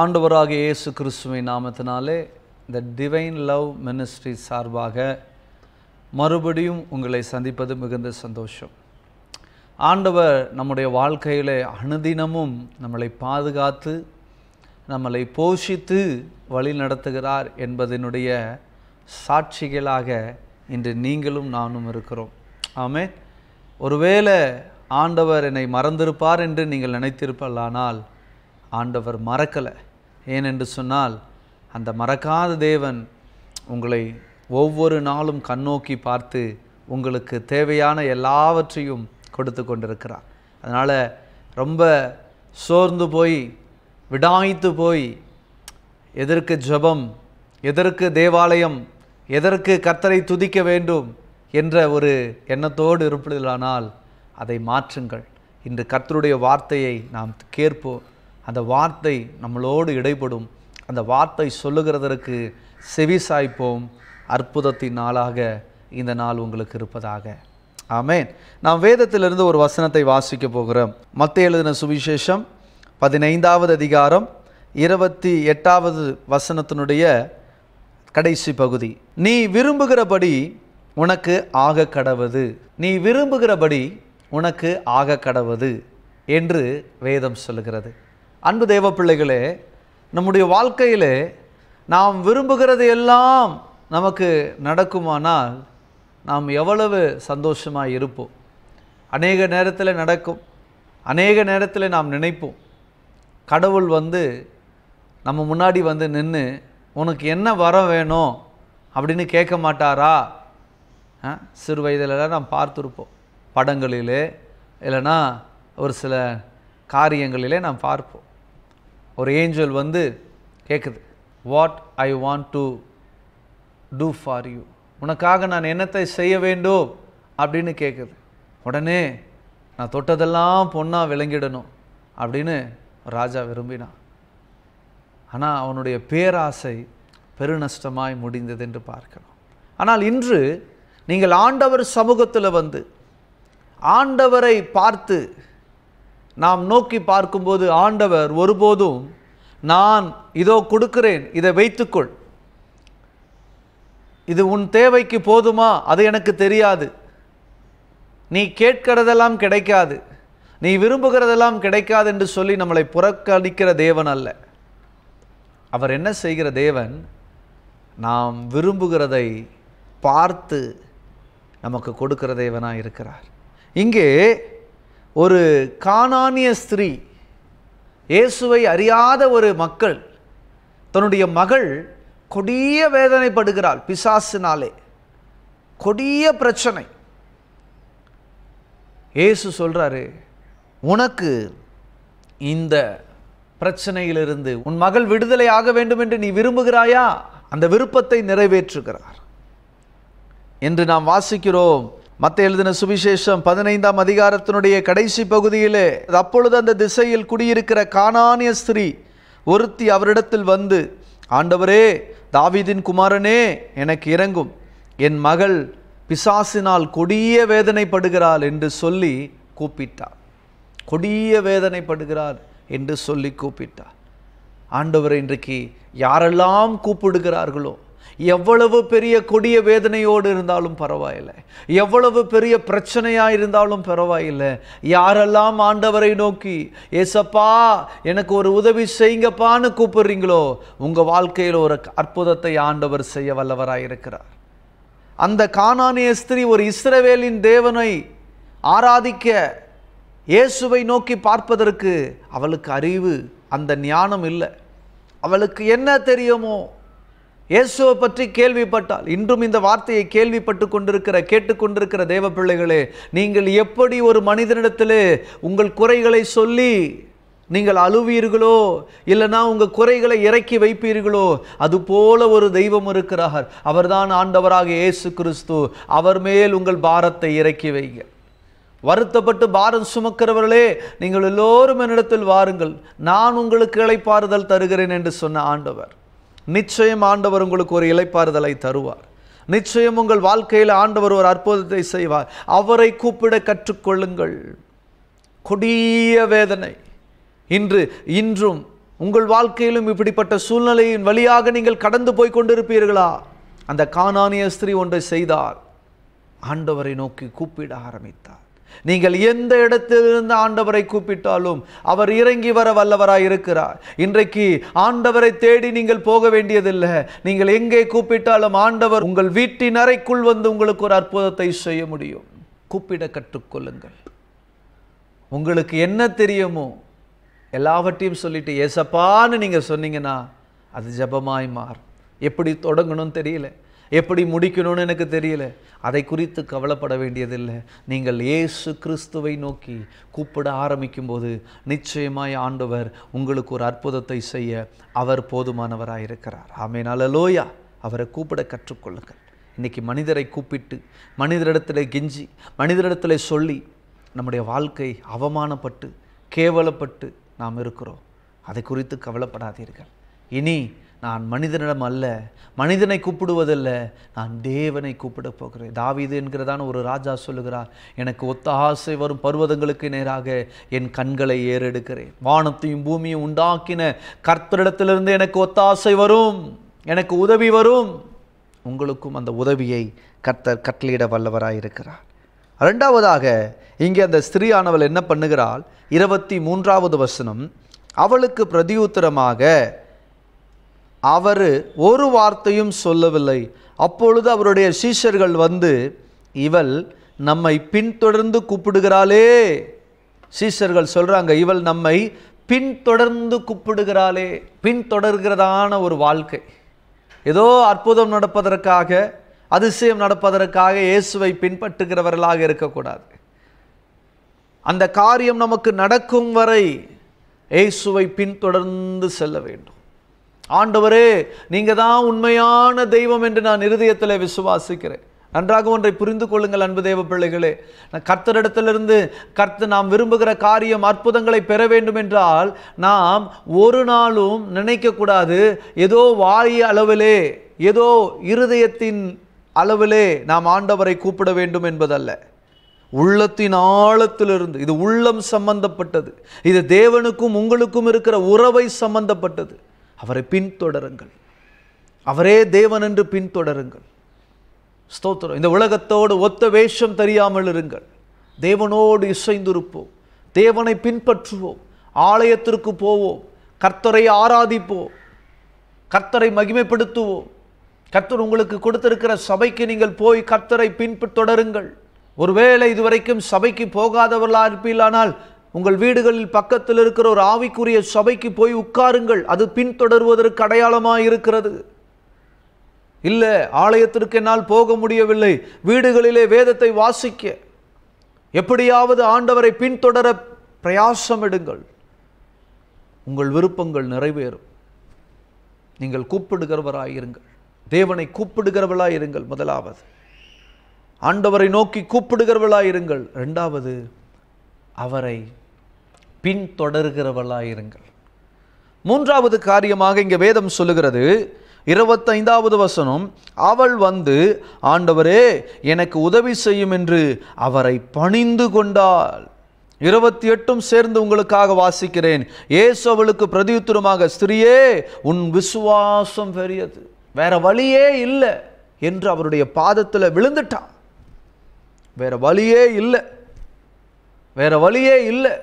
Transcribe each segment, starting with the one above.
ஆண்டவராக இயேசு கிறிஸ்துவை நாமத்தினாலே இந்த டிவைன் லவ் மினிஸ்ட்ரி சார்பாக மறுபடியும் உங்களை சந்திப்பது மிகுந்த சந்தோஷம் ஆண்டவர் நம்முடைய வாழ்க்கையில் அனுதினமும் நம்மளை பாதுகாத்து நம்மளை போஷித்து வழி நடத்துகிறார் என்பதனுடைய சாட்சிகளாக இன்று நீங்களும் நானும் இருக்கிறோம் ஆமே ஒருவேளை ஆண்டவர் என்னை மறந்திருப்பார் என்று நீங்கள் நினைத்திருப்பல்லானால் ஆண்டவர் மறக்கலை ஏனென்று சொன்னால் அந்த மறக்காத தேவன் உங்களை ஒவ்வொரு நாளும் கண்ணோக்கி பார்த்து உங்களுக்கு தேவையான எல்லாவற்றையும் கொடுத்து கொண்டிருக்கிறார் அதனால் ரொம்ப சோர்ந்து போய் விடாய்த்து போய் எதற்கு ஜபம் எதற்கு தேவாலயம் எதற்கு கர்த்தரை துதிக்க வேண்டும் என்ற ஒரு எண்ணத்தோடு இருப்பதிலானால் அதை மாற்றுங்கள் இன்று கர்த்தருடைய வார்த்தையை நாம் கேட்போம் அந்த வார்த்தை நம்மளோடு இடைப்படும் அந்த வார்த்தை சொல்லுகிறதற்கு செவி சாய்ப்போம் அற்புதத்தின் நாளாக இந்த நாள் உங்களுக்கு இருப்பதாக ஆமேன் நாம் வேதத்திலிருந்து ஒரு வசனத்தை வாசிக்க போகிறோம் மத்த எழுதின சுவிசேஷம் பதினைந்தாவது அதிகாரம் இருபத்தி எட்டாவது வசனத்தினுடைய கடைசி பகுதி நீ விரும்புகிறபடி உனக்கு ஆக கடவுது நீ விரும்புகிறபடி உனக்கு ஆக கடவுது என்று வேதம் சொல்லுகிறது அன்பு தேவ பிள்ளைகளே நம்முடைய வாழ்க்கையிலே நாம் விரும்புகிறது எல்லாம் நமக்கு நடக்குமானால் நாம் எவ்வளவு சந்தோஷமாக இருப்போம் அநேக நேரத்தில் நடக்கும் அநேக நேரத்தில் நாம் நினைப்போம் கடவுள் வந்து நம்ம முன்னாடி வந்து நின்று உனக்கு என்ன வரம் வேணும் அப்படின்னு கேட்க மாட்டாரா சிறு வயதிலெல்லாம் நாம் பார்த்துருப்போம் படங்களிலே இல்லைன்னா ஒரு சில காரியங்களிலே நாம் பார்ப்போம் ஒரு ஏஞ்சல் வந்து கேட்குது what I want to do for you உனக்காக நான் என்னத்தை செய்ய வேண்டும் அப்படின்னு கேட்குது உடனே நான் தொட்டதெல்லாம் பொண்ணாக விளங்கிடணும் அப்படின்னு ராஜா விரும்பினான் ஆனால் அவனுடைய பேராசை பெருநஷ்டமாய் முடிந்தது என்று பார்க்கணும் ஆனால் இன்று நீங்கள் ஆண்டவர் சமூகத்தில் வந்து ஆண்டவரை பார்த்து நாம் நோக்கி பார்க்கும்போது ஆண்டவர் ஒருபோதும் நான் இதோ கொடுக்கிறேன் இதை வைத்துக்கொள் இது உன் தேவைக்கு போதுமா அது எனக்கு தெரியாது நீ கேட்கிறதெல்லாம் கிடைக்காது நீ விரும்புகிறதெல்லாம் கிடைக்காது என்று சொல்லி நம்மளை புறக்கணிக்கிற தேவன் அல்ல அவர் என்ன செய்கிற தேவன் நாம் விரும்புகிறதை பார்த்து நமக்கு கொடுக்கிற தேவனாக இருக்கிறார் இங்கே ஒரு காணானிய ஸ்திரீ இயேசுவை அறியாத ஒரு மக்கள் தன்னுடைய மகள் கொடிய வேதனைப்படுகிறாள் பிசாசினாலே கொடிய பிரச்சனை ஏசு சொல்கிறாரு உனக்கு இந்த பிரச்சனையிலிருந்து உன் மகள் விடுதலை ஆக வேண்டும் என்று நீ விரும்புகிறாயா அந்த விருப்பத்தை நிறைவேற்றுகிறார் என்று நாம் வாசிக்கிறோம் மற்ற எழுதின சுவிசேஷம் பதினைந்தாம் அதிகாரத்தினுடைய கடைசி பகுதியிலே அப்பொழுது அந்த திசையில் குடியிருக்கிற காணானிய ஸ்திரீ ஒருத்தி அவரிடத்தில் வந்து ஆண்டவரே தாவிதின் குமாரனே எனக்கு இறங்கும் என் மகள் பிசாசினால் கொடிய வேதனைப்படுகிறாள் என்று சொல்லி கூப்பிட்டார் கொடிய வேதனைப்படுகிறார் என்று சொல்லி கூப்பிட்டார் ஆண்டவர் இன்றைக்கு யாரெல்லாம் கூப்பிடுகிறார்களோ எவ்வளவு பெரிய கொடிய வேதனையோடு இருந்தாலும் பரவாயில்லை எவ்வளவு பெரிய பிரச்சனையாக இருந்தாலும் பரவாயில்லை யாரெல்லாம் ஆண்டவரை நோக்கி ஏசப்பா எனக்கு ஒரு உதவி செய்யுங்கப்பான்னு கூப்பிடுறீங்களோ உங்கள் வாழ்க்கையில் ஒரு அற்புதத்தை ஆண்டவர் செய்ய வல்லவராக இருக்கிறார் அந்த காணானிய ஸ்திரீ ஒரு இஸ்ரவேலின் தேவனை ஆராதிக்க இயேசுவை நோக்கி பார்ப்பதற்கு அவளுக்கு அறிவு அந்த ஞானம் இல்லை அவளுக்கு என்ன தெரியுமோ இயேசுவை பற்றி கேள்விப்பட்டால் இன்றும் இந்த வார்த்தையை கேள்விப்பட்டு கொண்டிருக்கிற கேட்டுக்கொண்டிருக்கிற தேவ பிள்ளைகளே நீங்கள் எப்படி ஒரு மனிதனிடத்தில் உங்கள் குறைகளை சொல்லி நீங்கள் அழுவீர்களோ இல்லைனா உங்கள் குறைகளை இறக்கி வைப்பீர்களோ அது போல ஒரு தெய்வம் இருக்கிறார் அவர்தான் ஆண்டவராக இயேசு கிறிஸ்து அவர் மேல் உங்கள் பாரத்தை இறக்கி வைங்க வருத்தப்பட்டு பாரம் சுமக்கிறவர்களே நீங்கள் எல்லோரும் என்னிடத்தில் வாருங்கள் நான் உங்களுக்கு இழைப்பாறுதல் தருகிறேன் என்று சொன்ன ஆண்டவர் நிச்சயம் ஆண்டவர் உங்களுக்கு ஒரு இலைப்பாறுதலை தருவார் நிச்சயம் உங்கள் வாழ்க்கையில் ஆண்டவர் ஒரு அற்புதத்தை செய்வார் அவரை கூப்பிட கற்றுக்கொள்ளுங்கள் கொடிய வேதனை இன்று இன்றும் உங்கள் வாழ்க்கையிலும் இப்படிப்பட்ட சூழ்நிலையின் வழியாக நீங்கள் கடந்து போய் கொண்டிருப்பீர்களா அந்த காணானிய ஸ்திரீ ஒன்றை செய்தார் ஆண்டவரை நோக்கி கூப்பிட ஆரம்பித்தார் நீங்கள் எந்த இடத்திலிருந்து ஆண்டவரை கூப்பிட்டாலும் அவர் இறங்கி வர வல்லவராய் இருக்கிறார் இன்றைக்கு ஆண்டவரை தேடி நீங்கள் போக வேண்டியதில்லை நீங்கள் எங்கே கூப்பிட்டாலும் ஆண்டவர் உங்கள் வீட்டின் அறைக்குள் வந்து உங்களுக்கு ஒரு அற்புதத்தை செய்ய முடியும் கூப்பிட கற்றுக்கொள்ளுங்கள் உங்களுக்கு என்ன தெரியுமோ எல்லாவற்றையும் சொல்லிட்டு ஏசப்பான்னு நீங்கள் சொன்னீங்கன்னா அது ஜபமாய் மாறும் எப்படி தொடங்கணும்னு தெரியல எப்படி முடிக்கணும்னு எனக்கு தெரியல அதை குறித்து கவலைப்பட வேண்டியதில்லை நீங்கள் இயேசு கிறிஸ்துவை நோக்கி கூப்பிட ஆரம்பிக்கும்போது நிச்சயமாய் ஆண்டவர் உங்களுக்கு ஒரு அற்புதத்தை செய்ய அவர் போதுமானவராக இருக்கிறார் ஆமேனால லோயா அவரை கூப்பிட கற்றுக்கொள்ளுங்கள் இன்றைக்கி மனிதரை கூப்பிட்டு மனிதரிடத்தில் கெஞ்சி மனிதரிடத்தில் சொல்லி நம்முடைய வாழ்க்கை அவமானப்பட்டு கேவலப்பட்டு நாம் இருக்கிறோம் அதை குறித்து கவலைப்படாதீர்கள் இனி நான் மனிதனிடம் அல்ல மனிதனை கூப்பிடுவதல்ல நான் தேவனை கூப்பிட போகிறேன் தாவிது என்கிறதான ஒரு ராஜா சொல்லுகிறார் எனக்கு ஒத்த ஆசை வரும் பருவதங்களுக்கு நேராக என் கண்களை ஏறெடுக்கிறேன் வானத்தையும் பூமியும் உண்டாக்கின கர்த்தரிடத்திலிருந்து எனக்கு ஒத்த ஆசை வரும் எனக்கு உதவி வரும் உங்களுக்கும் அந்த உதவியை கர்த்தர் கட்டளையிட இருக்கிறார் ரெண்டாவதாக இங்கே அந்த ஸ்திரீயானவள் என்ன பண்ணுகிறாள் இருபத்தி மூன்றாவது வசனம் அவளுக்கு பிரதியுத்தரமாக அவர் ஒரு வார்த்தையும் சொல்லவில்லை அப்பொழுது அவருடைய சீஷர்கள் வந்து இவள் நம்மை பின்தொடர்ந்து கூப்பிடுகிறாளே சீஷர்கள் சொல்கிறாங்க இவள் நம்மை பின்தொடர்ந்து கூப்பிடுகிறாளே பின்தொடர்கிறதான ஒரு வாழ்க்கை ஏதோ அற்புதம் நடப்பதற்காக அதிசயம் நடப்பதற்காக இயேசுவை பின்பற்றுகிறவர்களாக இருக்கக்கூடாது அந்த காரியம் நமக்கு நடக்கும் வரை இயேசுவை பின்தொடர்ந்து செல்ல வேண்டும் ஆண்டவரே நீங்கள் தான் உண்மையான தெய்வம் என்று நான் இருதயத்தில் விசுவாசிக்கிறேன் நன்றாக ஒன்றை புரிந்து கொள்ளுங்கள் அன்பு தேவ பிள்ளைகளே கர்த்தரிடத்திலிருந்து கர்த்த நாம் விரும்புகிற காரியம் அற்புதங்களை பெற வேண்டும் என்றால் நாம் ஒரு நாளும் நினைக்கக்கூடாது ஏதோ வாய அளவிலே ஏதோ இருதயத்தின் அளவிலே நாம் ஆண்டவரை கூப்பிட வேண்டும் என்பதல்ல உள்ளத்தின் ஆழத்திலிருந்து இது உள்ளம் சம்பந்தப்பட்டது இது தேவனுக்கும் உங்களுக்கும் இருக்கிற உறவை சம்பந்தப்பட்டது அவரை பின்தொடருங்கள் அவரே தேவன் என்று பின்தொடருங்கள் ஸ்தோத்திரம் இந்த உலகத்தோடு ஒத்த வேஷம் தெரியாமல் இருங்கள் தேவனோடு இசைந்திருப்போம் தேவனை பின்பற்றுவோம் ஆலயத்திற்கு போவோம் கர்த்தரை ஆராதிப்போம் கர்த்தரை மகிமைப்படுத்துவோம் கர்த்தர் உங்களுக்கு கொடுத்திருக்கிற சபைக்கு நீங்கள் போய் கர்த்தரை பின்பு தொடருங்கள் ஒருவேளை இதுவரைக்கும் சபைக்கு போகாதவர்களாக இருப்பீர்களானால் உங்கள் வீடுகளில் பக்கத்தில் இருக்கிற ஒரு ஆவிக்குரிய சபைக்கு போய் உட்காருங்கள் அது பின்தொடர்வதற்கு அடையாளமாக இருக்கிறது இல்லை ஆலயத்திற்கு என்னால் போக முடியவில்லை வீடுகளிலே வேதத்தை வாசிக்க எப்படியாவது ஆண்டவரை பின்தொடர பிரயாசமிடுங்கள் உங்கள் விருப்பங்கள் நிறைவேறும் நீங்கள் கூப்பிடுகிறவராயிருங்கள் தேவனை கூப்பிடுகிறவளாயிருங்கள் முதலாவது ஆண்டவரை நோக்கி கூப்பிடுகிறவளாயிருங்கள் ரெண்டாவது அவரை பின்தொடர்கிறவர்களாக மூன்றாவது காரியமாக இங்கே வேதம் சொல்லுகிறது இருபத்தைந்தாவது வசனம் அவள் வந்து ஆண்டவரே எனக்கு உதவி செய்யும் என்று அவரை பணிந்து கொண்டாள் இருபத்தி எட்டும் சேர்ந்து உங்களுக்காக வாசிக்கிறேன் ஏசு அவளுக்கு பிரதியுத்தரமாக ஸ்திரியே உன் விசுவாசம் பெரியது வேற வழியே இல்லை என்று அவருடைய பாதத்தில் விழுந்துட்டான் வேற வழியே இல்லை வேற வழியே இல்லை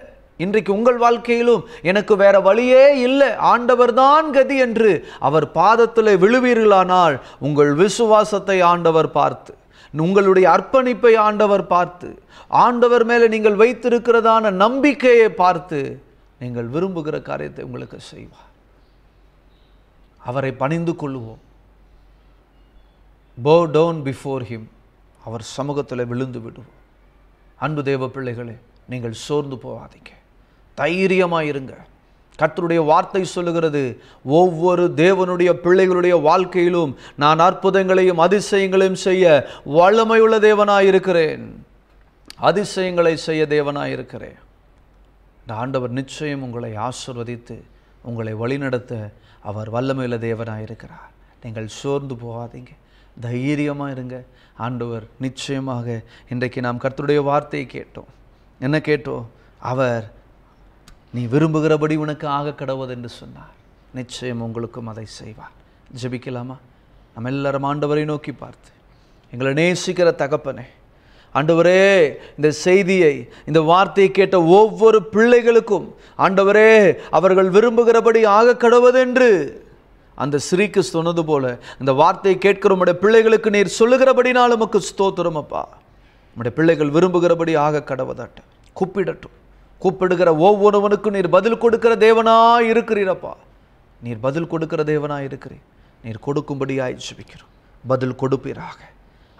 இன்றைக்கு உங்கள் வாழ்க்கையிலும் எனக்கு வேற வழியே இல்லை ஆண்டவர் தான் கதி என்று அவர் பாதத்தில் விழுவீர்களானால் உங்கள் விசுவாசத்தை ஆண்டவர் பார்த்து உங்களுடைய அர்ப்பணிப்பை ஆண்டவர் பார்த்து ஆண்டவர் மேலே நீங்கள் வைத்திருக்கிறதான நம்பிக்கையை பார்த்து நீங்கள் விரும்புகிற காரியத்தை உங்களுக்கு செய்வார் அவரை பணிந்து கொள்வோம் போ டவுன் பிஃபோர் ஹிம் அவர் சமூகத்தில் விழுந்து விடுவோம் அன்பு தேவ பிள்ளைகளே நீங்கள் சோர்ந்து போகாதீங்க தைரியமாக இருங்க கத்தருடைய வார்த்தை சொல்லுகிறது ஒவ்வொரு தேவனுடைய பிள்ளைகளுடைய வாழ்க்கையிலும் நான் அற்புதங்களையும் அதிசயங்களையும் செய்ய வல்லமையுள்ள தேவனாக இருக்கிறேன் அதிசயங்களை செய்ய தேவனாக இருக்கிறேன் இந்த ஆண்டவர் நிச்சயம் உங்களை ஆசிர்வதித்து உங்களை வழிநடத்த அவர் வல்லமையுள்ள தேவனாக இருக்கிறார் நீங்கள் சோர்ந்து போகாதீங்க தைரியமாக இருங்க ஆண்டவர் நிச்சயமாக இன்றைக்கு நாம் கர்த்தருடைய வார்த்தையை கேட்டோம் என்ன கேட்டோம் அவர் நீ விரும்புகிறபடி உனக்கு ஆக கடவுது என்று சொன்னார் நிச்சயம் உங்களுக்கும் அதை செய்வார் ஜபிக்கலாமா நம்ம எல்லாரும் ஆண்டவரை நோக்கி பார்த்து எங்களை நேசிக்கிற தகப்பனே ஆண்டவரே இந்த செய்தியை இந்த வார்த்தையை கேட்ட ஒவ்வொரு பிள்ளைகளுக்கும் ஆண்டவரே அவர்கள் விரும்புகிறபடி ஆக கடவுதென்று அந்த ஸ்ரீக்கு சொன்னது போல இந்த வார்த்தையை கேட்கிற உடைய பிள்ளைகளுக்கு நீர் சொல்லுகிறபடினாலும் நமக்கு ஸ்தோத்திரமப்பா உடைய நம்முடைய பிள்ளைகள் விரும்புகிறபடி ஆக கடவுதாட்ட கூப்பிடட்டும் கூப்பிடுகிற ஒவ்வொருவனுக்கும் நீர் பதில் கொடுக்கிற தேவனா இருக்கிறீரப்பா நீர் பதில் கொடுக்கிற தேவனா இருக்கிறீர் நீர் கொடுக்கும்படியாய் ஜபிக்கிறோம் பதில் கொடுப்பீராக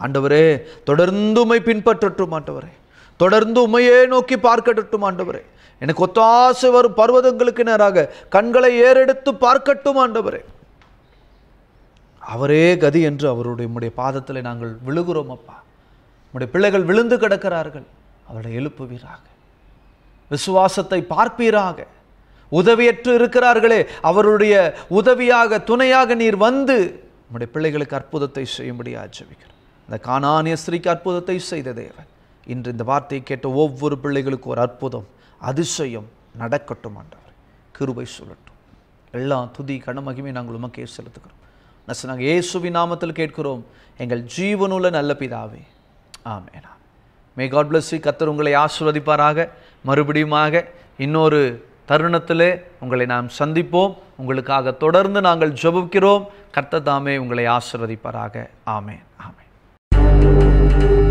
ஆண்டவரே தொடர்ந்து உமை பின்பற்றட்டும் ஆண்டவரே தொடர்ந்து உமையே நோக்கி பார்க்கட்டும் ஆண்டவரே எனக்கு ஒத்தாசு வரும் பர்வதங்களுக்கு நேராக கண்களை ஏறெடுத்து பார்க்கட்டும் ஆண்டவரே அவரே கதி என்று அவருடைய நம்முடைய பாதத்தில் நாங்கள் விழுகிறோம் அப்பா நம்முடைய பிள்ளைகள் விழுந்து கிடக்கிறார்கள் அவர்களை எழுப்புவீராக விசுவாசத்தை பார்ப்பீராக உதவியற்று இருக்கிறார்களே அவருடைய உதவியாக துணையாக நீர் வந்து நம்முடைய பிள்ளைகளுக்கு அற்புதத்தை செய்யும்படியாக ஜெபிக்கிறோம் இந்த காணானிய ஸ்திரீக்கு அற்புதத்தை செய்த தேவன் இன்று இந்த வார்த்தையை கேட்ட ஒவ்வொரு பிள்ளைகளுக்கும் ஒரு அற்புதம் அதிசயம் நடக்கட்டும் ஆண்டவர் கிருபை சொல்லட்டும் எல்லாம் துதி கனமகிமே நாங்கள் உமக்கே செலுத்துகிறோம் நசு நாங்கள் ஏசுவி நாமத்தில் கேட்கிறோம் எங்கள் ஜீவனுள்ள நல்ல பிதாவே ஆமேனா மே காட் பிளஸ் கத்தர் உங்களை ஆசிர்வதிப்பாராக மறுபடியுமாக இன்னொரு தருணத்திலே உங்களை நாம் சந்திப்போம் உங்களுக்காக தொடர்ந்து நாங்கள் ஜபிக்கிறோம் கர்த்த தாமே உங்களை ஆசிர்வதிப்பாராக ஆமேன் ஆமேன்